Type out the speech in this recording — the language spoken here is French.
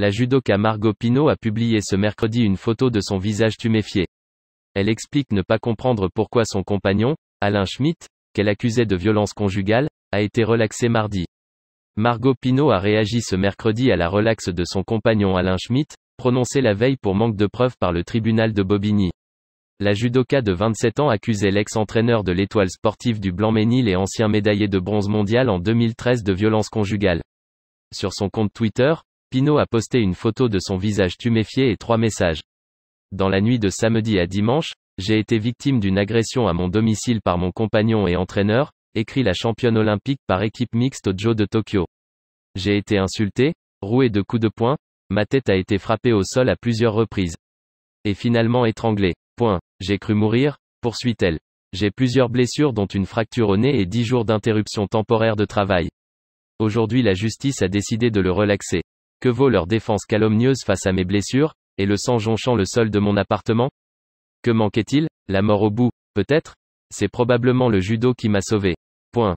La judoka Margot Pino a publié ce mercredi une photo de son visage tuméfié. Elle explique ne pas comprendre pourquoi son compagnon, Alain Schmitt, qu'elle accusait de violence conjugale, a été relaxé mardi. Margot Pino a réagi ce mercredi à la relaxe de son compagnon Alain Schmitt, prononcée la veille pour manque de preuves par le tribunal de Bobigny. La judoka de 27 ans accusait l'ex-entraîneur de l'étoile sportive du Blanc-Ménil et ancien médaillé de bronze mondial en 2013 de violence conjugale. Sur son compte Twitter, Pino a posté une photo de son visage tuméfié et trois messages. Dans la nuit de samedi à dimanche, j'ai été victime d'une agression à mon domicile par mon compagnon et entraîneur, écrit la championne olympique par équipe mixte au Joe de Tokyo. J'ai été insulté, roué de coups de poing, ma tête a été frappée au sol à plusieurs reprises. Et finalement étranglé. Point. J'ai cru mourir, poursuit-elle. J'ai plusieurs blessures dont une fracture au nez et dix jours d'interruption temporaire de travail. Aujourd'hui la justice a décidé de le relaxer. Que vaut leur défense calomnieuse face à mes blessures, et le sang jonchant le sol de mon appartement Que manquait-il La mort au bout, peut-être C'est probablement le judo qui m'a sauvé. Point.